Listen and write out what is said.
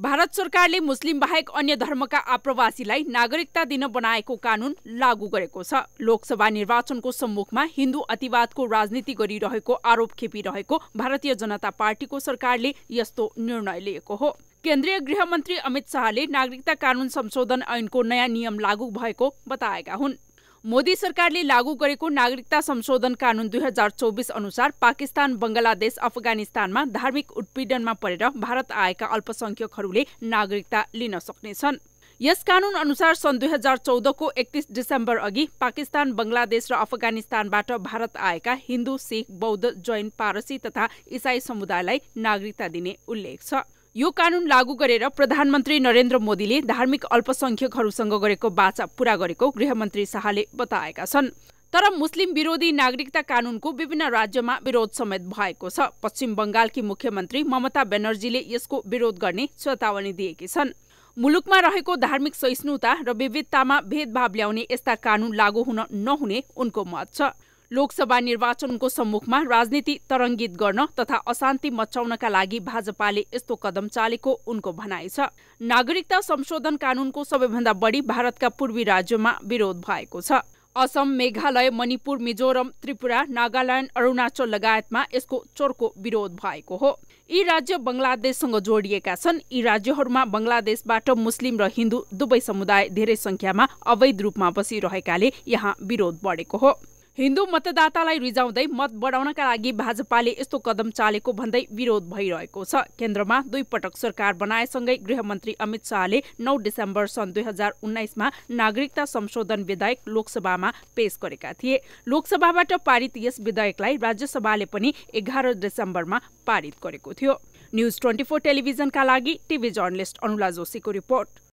भारत सरकारले मुस्लिम बाहेक अन्य धर्मका आप्रवासीलाई नागरिकता दिन बनाएको कानून लागू गरेको छ लोकसभा निर्वाचनको सम्मुखमा हिन्दू अतिवादको राजनीति गरिरहेको आरोप खेपिरहेको भारतीय जनता पार्टीको सरकारले यस्तो निर्णय लिएको हो केन्द्रीय गृहमन्त्री अमित शाहले नागरिकता कानून संशोधन ऐनको नयाँ नियम लागू भएको बताएका हुन् मोदी सरकारले लागू गरेको नागरिकता संशोधन कानुन दुई हजार चौबिस अनुसार पाकिस्तान बङ्गलादेश अफगानिस्तानमा धार्मिक उत्पीडनमा परेर भारत आएका अल्पसंख्यकहरूले नागरिकता लिन सक्नेछन् यस कानून अनुसार सन् दुई हजार चौधको एकतिस डिसेम्बर अघि पाकिस्तान बङ्गलादेश र अफगानिस्तानबाट भारत आएका हिन्दू सिख बौद्ध जैन पारसी तथा इसाई समुदायलाई नागरिकता दिने उल्लेख छ यो कानुन लागू गरेर प्रधानमन्त्री नरेन्द्र मोदीले धार्मिक अल्पसंख्यकहरूसँग गरेको बाचा पूरा गरेको गृहमन्त्री शाहले बताएका छन् तर मुस्लिम विरोधी नागरिकता कानुनको विभिन्न राज्यमा विरोध समेत भएको छ पश्चिम बङ्गालकी मुख्यमन्त्री ममता ब्यानर्जीले यसको विरोध गर्ने चेतावनी दिएकी छन् मुलुकमा रहेको धार्मिक सहिष्णुता र विविधतामा भेदभाव ल्याउने यस्ता कानुन लागू हुन नहुने उनको मत छ लोकसभा निर्वाचनको सम्मुखमा राजनीति तरङ्गित गर्न तथा अशान्ति मचाउनका लागि भाजपाले यस्तो कदम चालेको उनको भनाइ छ नागरिकता संशोधन कानुनको सबैभन्दा बढी भारतका पूर्वी राज्यमा विरोध भएको छ असम मेघालय मणिपुर मिजोरम त्रिपुरा नागाल्यान्ड अरुणाचल लगायतमा यसको चोरको विरोध भएको हो यी राज्य बङ्गलादेशसँग जोडिएका छन् यी राज्यहरूमा बङ्गलादेशबाट मुस्लिम र हिन्दू दुवै समुदाय धेरै सङ्ख्यामा अवैध रूपमा बसिरहेकाले यहाँ विरोध बढेको हो हिन्दू मतदातालाई रिजाउँदै मत बढाउनका लागि भाजपाले यस्तो कदम चालेको भन्दै विरोध भइरहेको छ केन्द्रमा दुई पटक सरकार बनाएसँगै गृहमन्त्री अमित शाहले नौ डिसेम्बर सन् दुई हजार उन्नाइसमा नागरिकता संशोधन विधेयक लोकसभामा पेश गरेका थिए लोकसभाबाट पारित यस विधेयकलाई राज्यसभाले पनि एघार डिसेम्बरमा पारित गरेको थियो न्युज ट्वेन्टी फोर टेलिभिजनका लागि टिभी जर्नलिस्ट अनुला जोशीको रिपोर्ट